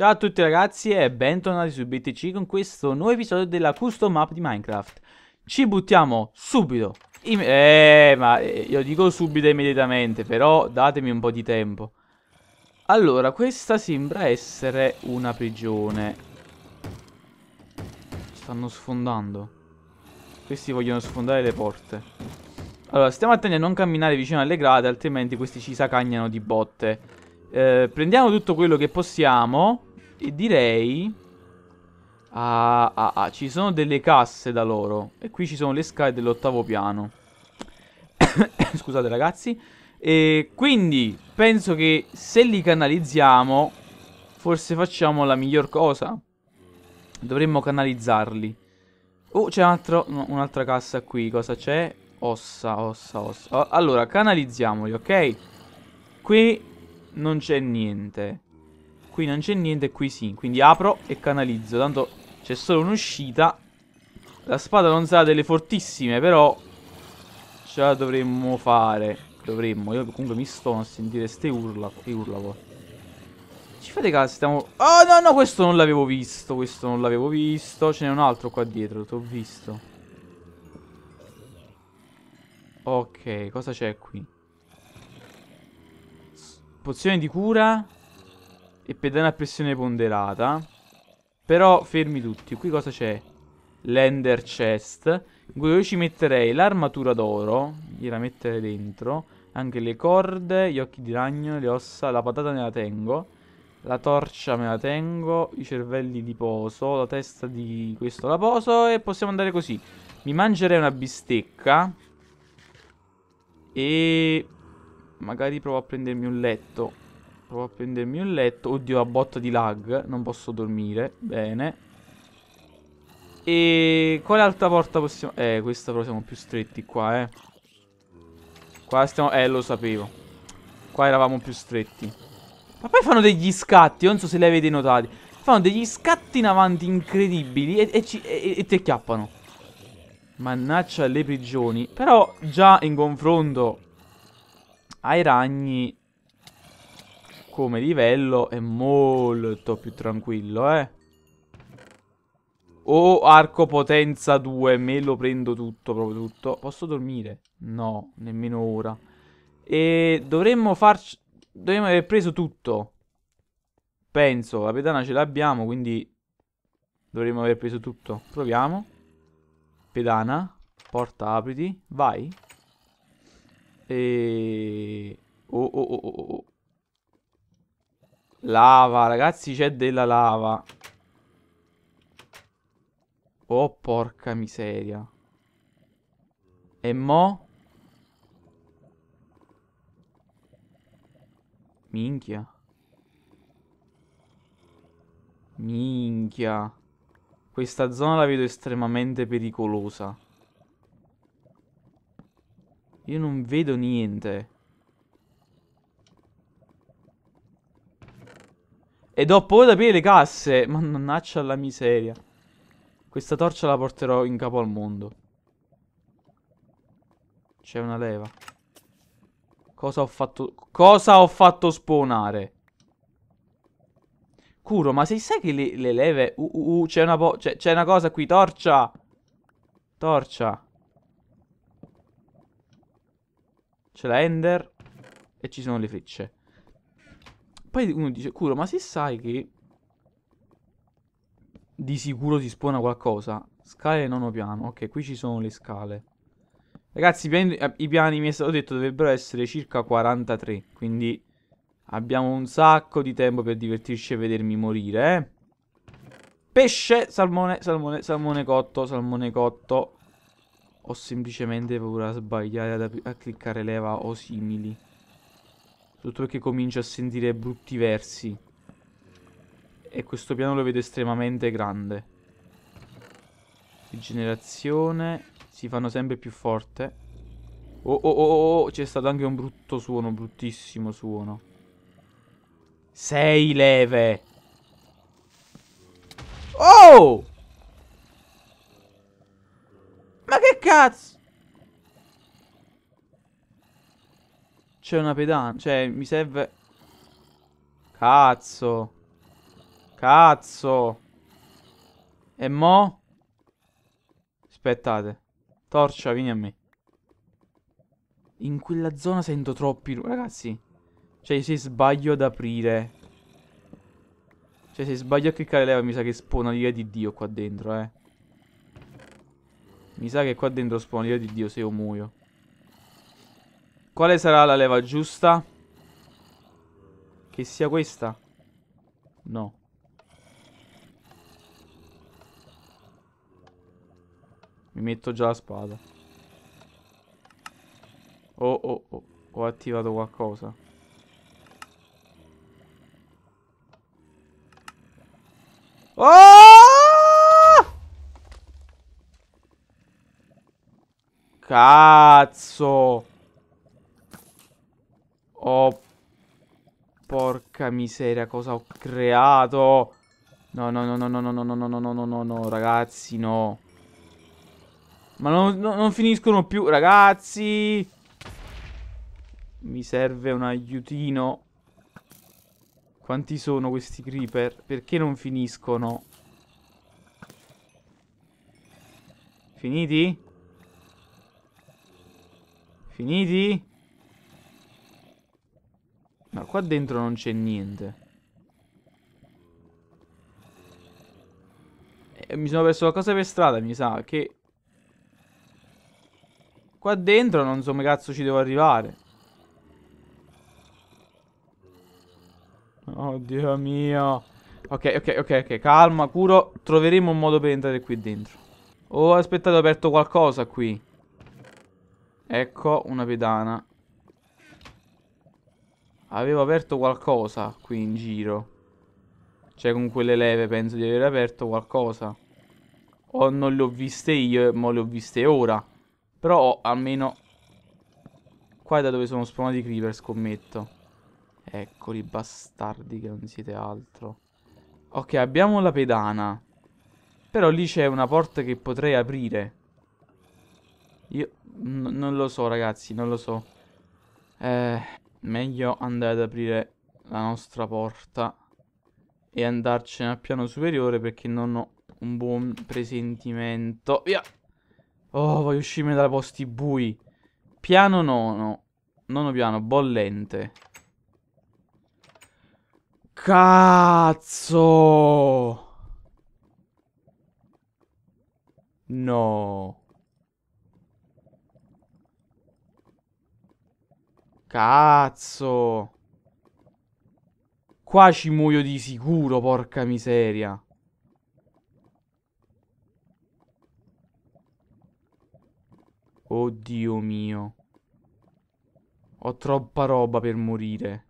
Ciao a tutti ragazzi e bentornati su BTC con questo nuovo episodio della custom map di Minecraft Ci buttiamo subito in... Eh ma eh, io dico subito immediatamente però datemi un po' di tempo Allora questa sembra essere una prigione Stanno sfondando Questi vogliono sfondare le porte Allora stiamo attenti a non camminare vicino alle grade altrimenti questi ci sacagnano di botte eh, prendiamo tutto quello che possiamo e direi... Ah, ah, ah, ci sono delle casse da loro. E qui ci sono le scale dell'ottavo piano. Scusate ragazzi. E quindi penso che se li canalizziamo, forse facciamo la miglior cosa. Dovremmo canalizzarli. Oh, c'è un'altra un cassa qui. Cosa c'è? Ossa, ossa, ossa. Allora, canalizziamoli, ok? Qui non c'è niente. Qui non c'è niente e qui sì Quindi apro e canalizzo Tanto c'è solo un'uscita La spada non sarà delle fortissime Però Ce la dovremmo fare Dovremmo Io comunque mi sto a sentire ste urla E urla qua Ci fate caso stiamo Oh no no questo non l'avevo visto Questo non l'avevo visto Ce n'è un altro qua dietro T'ho visto Ok cosa c'è qui Pozione di cura e pedana a pressione ponderata. Però fermi tutti, qui cosa c'è? L'ender chest, in cui io ci metterei l'armatura d'oro, gliela mettere dentro, anche le corde, gli occhi di ragno, le ossa, la patata me la tengo, la torcia me la tengo, i cervelli di poso, la testa di questo la poso e possiamo andare così. Mi mangerei una bistecca e magari provo a prendermi un letto Provo a prendermi un letto. Oddio, a botta di lag. Non posso dormire. Bene. E quale altra porta possiamo... Eh, questa però siamo più stretti qua, eh. Qua stiamo... Eh, lo sapevo. Qua eravamo più stretti. Ma poi fanno degli scatti, non so se li avete notati. Fanno degli scatti in avanti incredibili e, e, ci... e, e ti acchiappano. Mannaccia le prigioni. Però già in confronto ai ragni come livello è molto più tranquillo, eh. Oh, arco potenza 2, me lo prendo tutto, proprio tutto. Posso dormire? No, nemmeno ora. E dovremmo farci... Dovremmo aver preso tutto. Penso, la pedana ce l'abbiamo, quindi... Dovremmo aver preso tutto. Proviamo. Pedana. Porta, apriti. Vai. E... Oh, oh, oh, oh, oh. Lava, ragazzi, c'è della lava. Oh, porca miseria. E mo? Minchia. Minchia. Questa zona la vedo estremamente pericolosa. Io non vedo niente. E ho paura di aprire le casse. Mannaggia la miseria. Questa torcia la porterò in capo al mondo. C'è una leva. Cosa ho fatto... Cosa ho fatto spawnare? Curo, ma se sai che le, le leve... Uh, uh, uh c'è una, una cosa qui, torcia! Torcia. C'è la ender. E ci sono le frecce. Poi uno dice, Curo, ma se sai che di sicuro si spona qualcosa, scale nono piano, ok, qui ci sono le scale. Ragazzi, i piani, i piani mi è stato detto dovrebbero essere circa 43, quindi abbiamo un sacco di tempo per divertirci e vedermi morire, eh. Pesce, salmone, salmone, salmone cotto, salmone cotto. Ho semplicemente paura a sbagliare a cliccare leva o simili. Soprattutto perché comincia a sentire brutti versi. E questo piano lo vedo estremamente grande. Rigenerazione. Si fanno sempre più forte. Oh, oh oh oh oh, c'è stato anche un brutto suono, bruttissimo suono. Sei leve. Oh! Ma che cazzo? C'è una pedana. Cioè, mi serve... Cazzo. Cazzo. E mo? Aspettate. Torcia, vieni a me. In quella zona sento troppi... Ragazzi. Cioè, se sbaglio ad aprire... Cioè, se sbaglio a cliccare leva mi sa che spona l'ira di Dio qua dentro, eh. Mi sa che qua dentro spona l'ira di Dio se io muoio. Quale sarà la leva giusta? Che sia questa? No. Mi metto già la spada. Oh, oh, oh. Ho attivato qualcosa. Oh! Cazzo! Oh, porca miseria, cosa ho creato? No, no, no, no, no, no, no, no, no, no, no, no, no, ragazzi, no. Ma non, no, non finiscono più, ragazzi. Mi serve un aiutino. Quanti sono questi creeper? Perché non finiscono? Finiti? Finiti? Ma qua dentro non c'è niente. E eh, mi sono perso qualcosa per strada, mi sa, che... Qua dentro non so come cazzo ci devo arrivare. Oddio mio. Ok, ok, ok, ok, calma, curo. Troveremo un modo per entrare qui dentro. Oh, aspettate, ho aperto qualcosa qui. Ecco, una pedana. Avevo aperto qualcosa qui in giro. Cioè con quelle leve penso di aver aperto qualcosa. O non le ho viste io ma le ho viste ora. Però almeno... Qua è da dove sono spawnati i creeper, scommetto. Eccoli, bastardi che non siete altro. Ok, abbiamo la pedana. Però lì c'è una porta che potrei aprire. Io... non lo so, ragazzi, non lo so. Eh meglio andare ad aprire la nostra porta e andarcene al piano superiore perché non ho un buon presentimento. Via! Oh, voglio uscirmi dai posti bui. Piano nono. Nono piano, bollente. Cazzo! No. Cazzo. Qua ci muoio di sicuro, porca miseria. Oddio mio. Ho troppa roba per morire.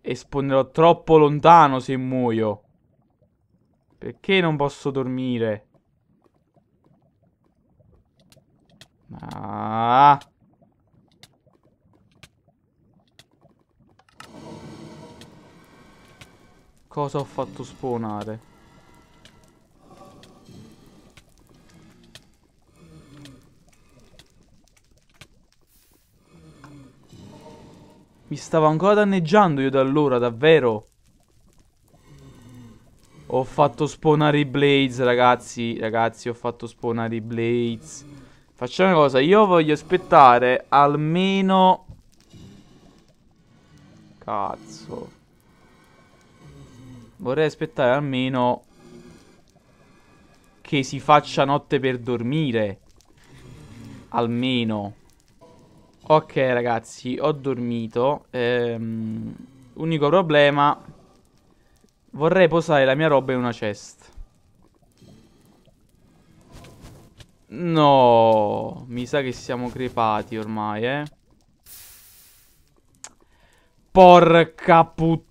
E spawnerò troppo lontano se muoio. Perché non posso dormire? Ah. Cosa ho fatto spawnare? Mi stavo ancora danneggiando io da allora, davvero. Ho fatto spawnare i Blades, ragazzi. Ragazzi, ho fatto spawnare i Blades. Facciamo una cosa, io voglio aspettare almeno... Cazzo. Vorrei aspettare almeno che si faccia notte per dormire. Almeno. Ok ragazzi, ho dormito. Ehm, unico problema, vorrei posare la mia roba in una chest. No, mi sa che siamo crepati ormai, eh. Porca puttana.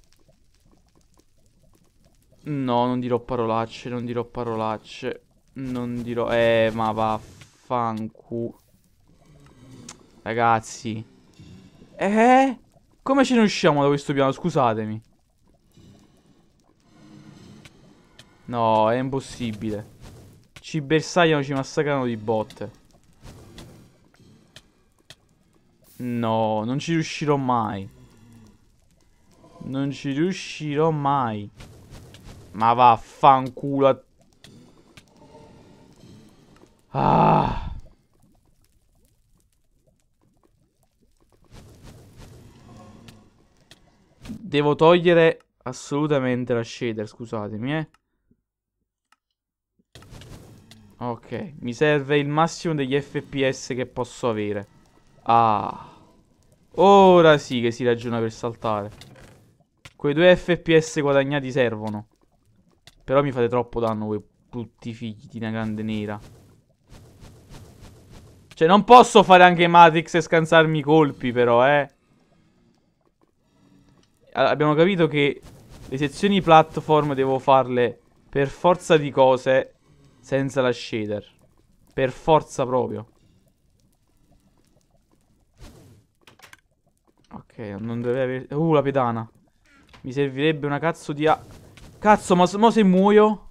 No, non dirò parolacce, non dirò parolacce. Non dirò... Eh, ma vaffanculo. Ragazzi. Eh? Come ce ne usciamo da questo piano? Scusatemi. No, è impossibile. Ci bersagliano, ci massacrano di botte. No, non ci riuscirò mai. Non ci riuscirò mai. Ma vaffanculo a... Ah. Devo togliere assolutamente la shader, scusatemi, eh. Ok, mi serve il massimo degli FPS che posso avere. Ah. Ora sì che si ragiona per saltare. Quei due FPS guadagnati servono. Però mi fate troppo danno voi brutti figli di una grande nera. Cioè, non posso fare anche Matrix e scansarmi i colpi, però, eh. Allora, abbiamo capito che le sezioni platform devo farle per forza di cose senza la shader. Per forza proprio. Ok, non dovrei avere... Uh, la pedana. Mi servirebbe una cazzo di... A... Cazzo, ma mo se muoio?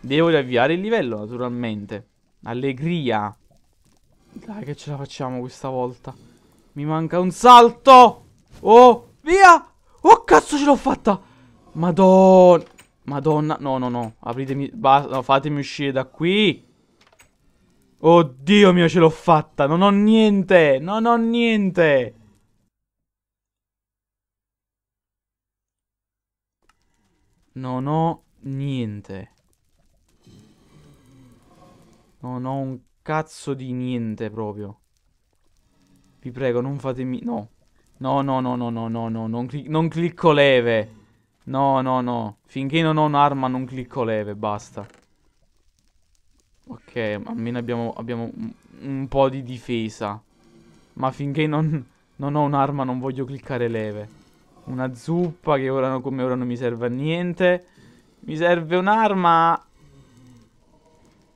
Devo riavviare il livello, naturalmente. Allegria. Dai, che ce la facciamo questa volta. Mi manca un salto. Oh, via. Oh, cazzo, ce l'ho fatta. Madonna. Madonna. No, no, no. Apritemi. Basta. No, fatemi uscire da qui. Oddio mio, ce l'ho fatta. Non ho niente. Non ho niente. Non ho niente. Non ho un cazzo di niente proprio. Vi prego, non fatemi... No. No, no, no, no, no, no, no. Non, cli non clicco leve. No, no, no. Finché non ho un'arma non clicco leve, basta. Ok, almeno abbiamo, abbiamo un po' di difesa. Ma finché non, non ho un'arma non voglio cliccare leve. Una zuppa che ora come ora non mi serve a niente. Mi serve un'arma...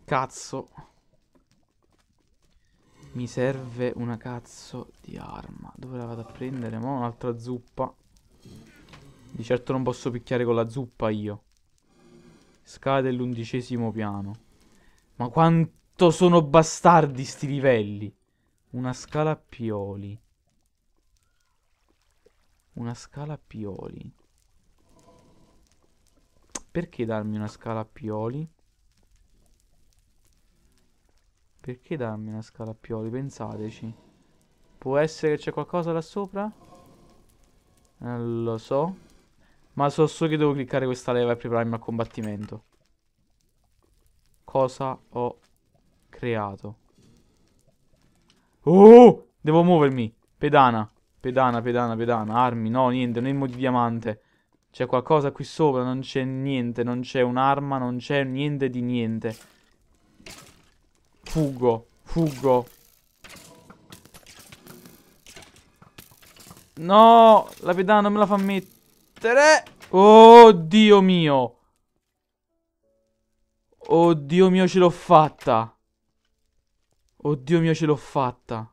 Cazzo. Mi serve una cazzo di arma. Dove la vado a prendere? Ma un'altra zuppa. Di certo non posso picchiare con la zuppa io. Scala dell'undicesimo piano. Ma quanto sono bastardi sti livelli. Una scala a pioli. Una scala a pioli. Perché darmi una scala a pioli? Perché darmi una scala a pioli? Pensateci. Può essere che c'è qualcosa là sopra? Non eh, lo so. Ma so solo che devo cliccare questa leva e prepararmi al combattimento. Cosa ho creato? Oh! Devo muovermi. Pedana. Pedana, pedana, pedana. Armi, no, niente, un emmo di diamante. C'è qualcosa qui sopra, non c'è niente, non c'è un'arma, non c'è niente di niente. Fuggo, fuggo. No, la pedana non me la fa mettere. Oh, Dio mio. Oddio mio, ce l'ho fatta. Oddio mio, ce l'ho fatta.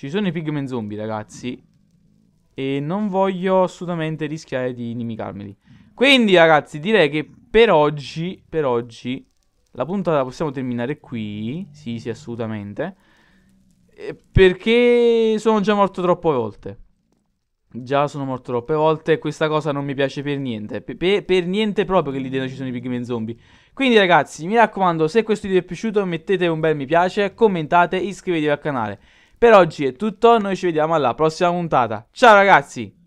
Ci sono i pigmen zombie, ragazzi. E non voglio assolutamente rischiare di inimicarmeli. Quindi, ragazzi, direi che per oggi, per oggi, la puntata la possiamo terminare qui. Sì, sì, assolutamente. Perché sono già morto troppe volte. Già sono morto troppe volte e questa cosa non mi piace per niente. Per, per, per niente proprio che lì dentro ci sono i pigmen zombie. Quindi ragazzi, mi raccomando, se questo video vi è piaciuto mettete un bel mi piace, commentate, iscrivetevi al canale. Per oggi è tutto, noi ci vediamo alla prossima puntata. Ciao ragazzi!